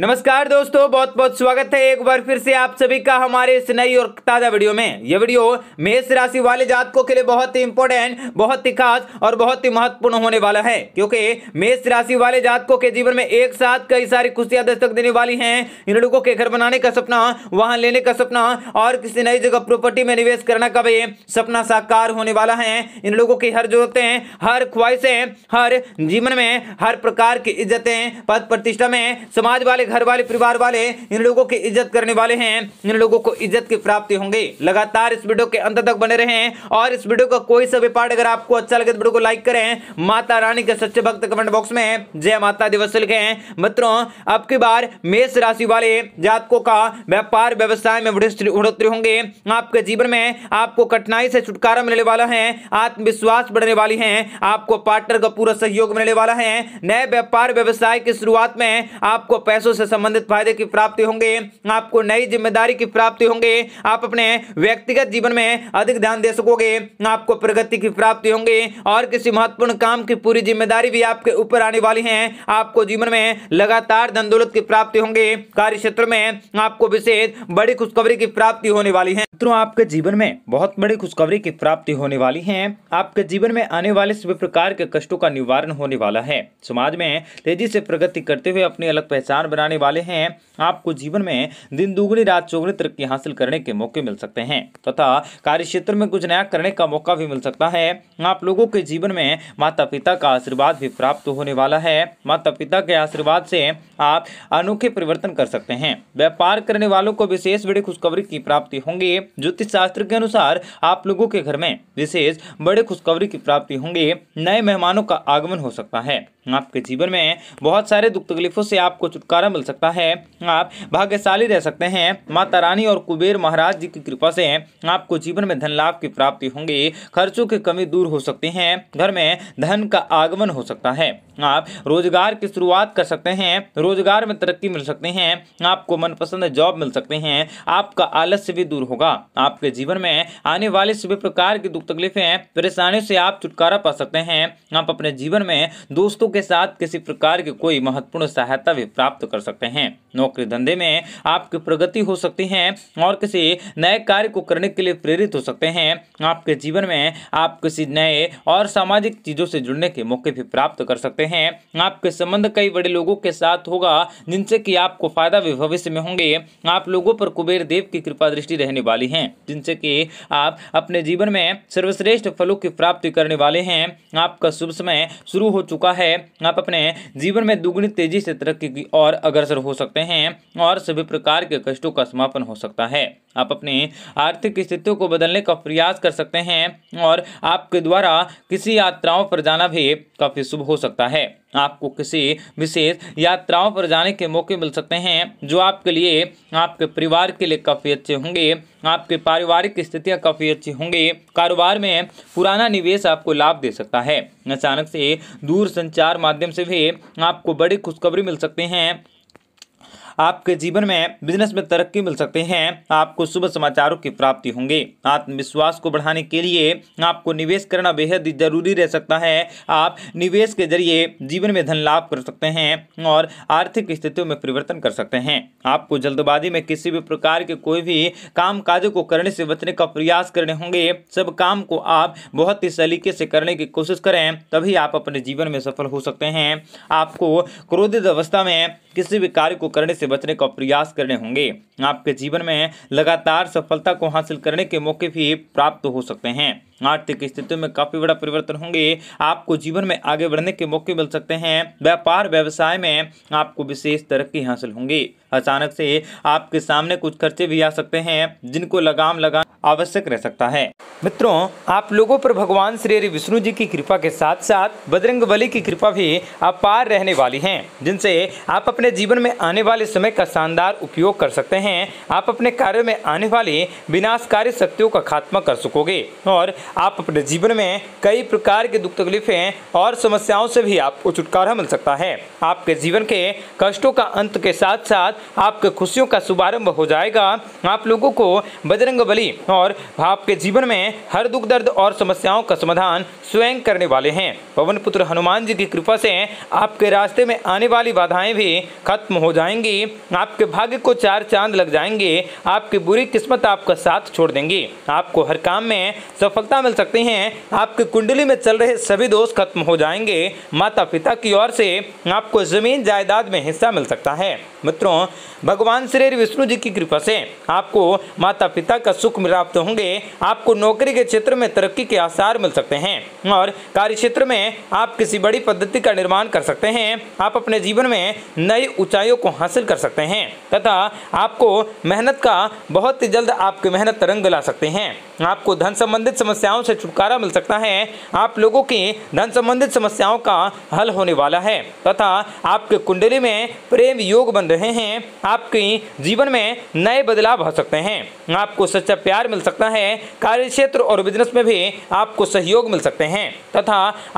नमस्कार दोस्तों बहुत बहुत स्वागत है एक बार फिर से आप सभी का हमारे इस नई और ताज़ा वीडियो में यह वीडियो मेष राशि वाले जातकों के लिए बहुत ही इंपॉर्टेंट बहुत ही खास और बहुत ही महत्वपूर्ण होने वाला है क्योंकि मेष राशि वाले जातकों के जीवन में एक साथ कई सारी खुशियां दस्तक देने वाली है इन लोगों के घर बनाने का सपना वाहन लेने का सपना और किसी नई जगह प्रॉपर्टी में निवेश करने का भी सपना साकार होने वाला है इन लोगों की हर जरूरतें हर ख्वाहिशें हर जीवन में हर प्रकार की इज्जतें पद प्रतिष्ठा में समाज वाले वाले घर वाले परिवार वाले इन लोगों की इज्जत करने वाले हैं इन लोगों को इज्जत की प्राप्ति होंगे लगातार इस वीडियो के अंत तक बने रहे और इस वीडियो का कोई सा भी पार्ट अगर आपको अच्छा लगे तो वीडियो को लाइक करें माता रानी के सच्चे भक्त कमेंट बॉक्स में जय माता दिवस लिखे मित्रों अब की बार मेष राशि वाले जातकों का व्यापार व्यवसाय में बढ़ोतरी होंगे आपके जीवन में आपको कठिनाई से छुटकारा मिलने वाला है आत्मविश्वास बढ़ने वाली है आपको पार्टनर का पूरा सहयोग मिलने वाला है नए व्यापार व्यवसाय की शुरुआत में आपको पैसों पैसों से संबंधित फायदे की प्राप्ति होंगे आपको नई जिम्मेदारी की प्राप्ति होंगे आप अपने व्यक्तिगत जीवन में अधिक ध्यान दे सकोगे आपको प्रगति की प्राप्ति होंगे और किसी महत्वपूर्ण काम की पूरी जिम्मेदारी भी आपके ऊपर आने वाली है आपको जीवन में लगातार धन दौलत की प्राप्ति होंगे कार्य क्षेत्र में आपको विशेष बड़ी खुशखबरी की प्राप्ति होने वाली है मित्रों आपके जीवन में बहुत बड़ी खुशखबरी की प्राप्ति होने वाली है आपके जीवन में आने वाले सभी प्रकार के कष्टों का निवारण होने वाला है समाज में तेजी से प्रगति करते हुए अपनी अलग पहचान बनाने वाले हैं आपको जीवन में दिन दुगनी रात चौगनी तरक्की हासिल करने के मौके मिल सकते हैं तथा कार्य क्षेत्र में कुछ नया करने का मौका भी मिल सकता है आप लोगों के जीवन में माता पिता का आशीर्वाद भी प्राप्त होने वाला है माता पिता के आशीर्वाद से आप अनोखे परिवर्तन कर सकते हैं व्यापार करने वालों को विशेष बड़ी खुशखबरी की प्राप्ति होंगी ज्योतिष शास्त्र के अनुसार आप लोगों के घर में विशेष बड़े खुशखबरी की प्राप्ति होंगी नए मेहमानों का आगमन हो सकता है आपके जीवन में बहुत सारे दुख तकलीफों से आपको छुटकारा मिल सकता है आप भाग्यशाली रह सकते हैं माता रानी और कुबेर महाराज जी की कृपा से आपको जीवन में धन लाभ की प्राप्ति होंगी खर्चों की कमी दूर हो सकती है घर में धन का आगमन हो सकता है आप रोजगार की शुरुआत कर सकते हैं रोजगार में तरक्की मिल सकती है आपको मनपसंद जॉब मिल सकते हैं आपका आलस्य भी दूर होगा आपके जीवन में आने वाले सभी प्रकार की दुख तकलीफें परेशानियों से आप छुटकारा पा सकते हैं आप अपने जीवन में दोस्तों के साथ किसी प्रकार की कोई महत्वपूर्ण सहायता भी प्राप्त कर सकते हैं नौकरी धंधे में आपकी प्रगति हो सकती है और किसी नए कार्य को करने के लिए प्रेरित हो सकते हैं आपके जीवन में आप किसी नए और सामाजिक चीज़ों से जुड़ने के मौके भी प्राप्त कर सकते हैं आपके संबंध कई बड़े लोगों के साथ होगा जिनसे कि आपको फायदा भी भविष्य में होंगे आप लोगों पर कुबेर देव की कृपा दृष्टि रहने वाली वाली हैं जिनसे कि आप अपने जीवन में सर्वश्रेष्ठ फलों की प्राप्ति करने वाले हैं आपका शुभ समय शुरू हो चुका है आप अपने जीवन में दुगुनी तेजी से तरक्की की ओर अग्रसर हो सकते हैं और सभी प्रकार के कष्टों का समापन हो सकता है आप अपने आर्थिक स्थितियों को बदलने का प्रयास कर सकते हैं और आपके द्वारा किसी यात्राओं पर जाना भी काफ़ी शुभ हो सकता है आपको किसी विशेष यात्राओं पर जाने के मौके मिल सकते हैं जो आपके लिए आपके परिवार के लिए काफ़ी अच्छे होंगे आपके पारिवारिक स्थितियां काफ़ी अच्छी होंगी कारोबार में पुराना निवेश आपको लाभ दे सकता है अचानक से दूर संचार माध्यम से भी आपको बड़ी खुशखबरी मिल सकती हैं आपके जीवन में बिजनेस में तरक्की मिल सकते हैं आपको शुभ समाचारों की प्राप्ति होंगे आत्मविश्वास को बढ़ाने के लिए आपको निवेश करना बेहद जरूरी रह सकता है आप निवेश के जरिए जीवन में धन लाभ कर सकते हैं और आर्थिक स्थितियों में परिवर्तन कर सकते हैं आपको जल्दबाजी में किसी भी प्रकार के कोई भी काम को करने से बचने का प्रयास करने होंगे सब काम को आप बहुत ही सलीके से करने की कोशिश करें तभी आप अपने जीवन में सफल हो सकते हैं आपको क्रोधित अवस्था में किसी भी कार्य को करने से से बचने का प्रयास करने होंगे आपके जीवन में लगातार सफलता को हासिल करने के मौके भी प्राप्त हो सकते हैं आर्थिक स्थितियों में काफ़ी बड़ा परिवर्तन होंगे आपको जीवन में आगे बढ़ने के मौके मिल सकते हैं व्यापार व्यवसाय में आपको विशेष तरक्की हासिल होंगी अचानक से आपके सामने कुछ खर्चे भी आ सकते हैं जिनको लगाम लगा आवश्यक रह सकता है मित्रों आप लोगों पर भगवान श्री हरि विष्णु जी की कृपा के साथ साथ बजरंग बली की कृपा भी अपार रहने वाली है जिनसे आप अपने जीवन में आने वाले समय का शानदार उपयोग कर सकते हैं आप अपने कार्यों में आने वाली विनाशकारी शक्तियों का खात्मा कर सकोगे और आप अपने जीवन में कई प्रकार के दुख तकलीफें और समस्याओं से भी आपको छुटकारा मिल सकता है आपके जीवन के कष्टों का अंत के साथ साथ आपके खुशियों का शुभारंभ हो जाएगा आप लोगों को बजरंग और आपके जीवन में हर दुख दर्द और समस्याओं का समाधान स्वयं करने वाले हैं पवन पुत्र हनुमान जी की कृपा से आपके रास्ते में आने वाली बाधाएं भी खत्म हो जाएंगी आपके भाग्य को चार चांद लग जाएंगे आपकी बुरी किस्मत आपका साथ छोड़ देंगी आपको हर काम में सफलता मिल सकती हैं आपकी कुंडली में चल रहे सभी दोष खत्म हो जाएंगे माता पिता की ओर से आपको जमीन जायदाद में हिस्सा मिल सकता है मित्रों भगवान श्री विष्णु जी की कृपा से आपको माता पिता का सुख प्राप्त होंगे आपको नौकरी के क्षेत्र में तरक्की के आसार मिल सकते हैं और कार्य क्षेत्र में आप किसी बड़ी पद्धति का निर्माण कर सकते हैं आप अपने जीवन में नई ऊंचाइयों को हासिल कर सकते हैं तथा आपको मेहनत का बहुत ही जल्द आपकी मेहनत रंग ला सकते हैं आपको धन संबंधित समस्या समस्याओं से छुटकारा मिल सकता है आप लोगों की धन संबंधित समस्याओं का हल होने वाला है तथा आपके कुंडली में प्रेम योग बन रहे हैं आपके जीवन में नए बदलाव आ सकते हैं आपको सच्चा प्यार मिल सकता है कार्य क्षेत्र और बिजनेस में भी आपको सहयोग मिल सकते हैं तथा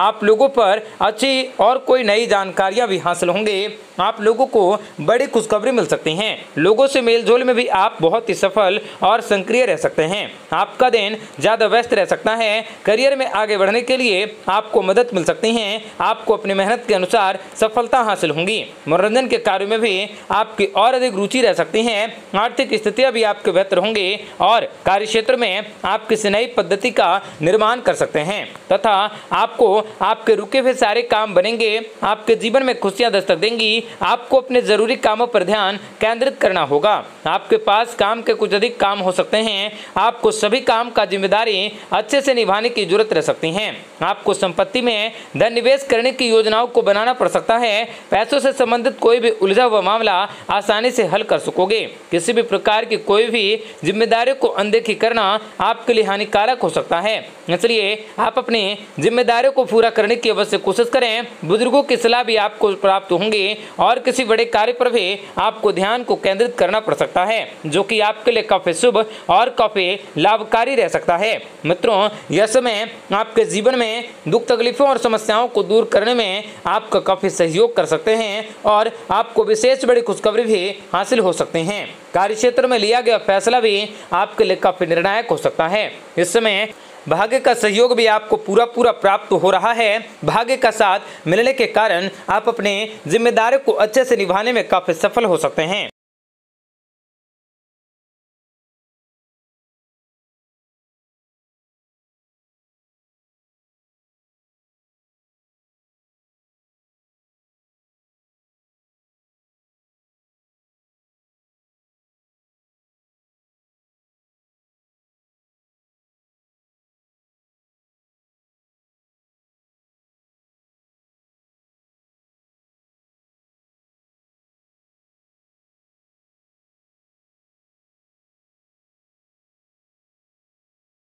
आप लोगों पर अच्छी और कोई नई जानकारियां भी हासिल होंगे आप लोगों को बड़ी खुशखबरी मिल सकती हैं लोगों से मेलजोल में भी आप बहुत ही सफल और सक्रिय रह सकते हैं आपका दिन ज़्यादा व्यस्त रह सकता सकता है करियर में आगे बढ़ने के लिए आपको मदद मिल सकती है आपको अपनी मेहनत के अनुसार सफलता हासिल होंगी मनोरंजन के कार्यों में भी आपकी और अधिक रुचि रह सकती है आर्थिक स्थितियाँ भी आपके बेहतर होंगी और कार्य क्षेत्र में आप किसी नई पद्धति का निर्माण कर सकते हैं तथा आपको आपके रुके हुए सारे काम बनेंगे आपके जीवन में खुशियां दस्तक देंगी आपको अपने जरूरी कामों पर ध्यान केंद्रित करना होगा आपके पास काम के कुछ अधिक काम हो सकते हैं आपको सभी काम का जिम्मेदारी अच्छे से निभाने की जरूरत रह सकती है आपको संपत्ति में धन निवेश करने की योजनाओं को बनाना पड़ सकता है पैसों से संबंधित कोई भी उलझा हुआ मामला आसानी से हल कर सकोगे किसी भी प्रकार की कोई भी जिम्मेदारी को अनदेखी करना आपके लिए हानिकारक हो सकता है इसलिए आप अपनी जिम्मेदारियों को पूरा करने की अवश्य कोशिश करें बुजुर्गो की सलाह भी आपको प्राप्त होंगी और किसी बड़े कार्य पर भी आपको ध्यान को केंद्रित करना पड़ सकता है जो की आपके लिए काफी शुभ और काफी लाभकारी रह सकता है मित्रों दोस्तों यह समय आपके जीवन में दुख तकलीफों और समस्याओं को दूर करने में आपका काफ़ी सहयोग कर सकते हैं और आपको विशेष बड़ी खुशखबरी भी हासिल हो सकते हैं कार्य क्षेत्र में लिया गया फैसला भी आपके लिए काफ़ी निर्णायक हो सकता है इस समय भाग्य का सहयोग भी आपको पूरा पूरा प्राप्त हो रहा है भाग्य का साथ मिलने के कारण आप अपने जिम्मेदारी को अच्छे से निभाने में काफ़ी सफल हो सकते हैं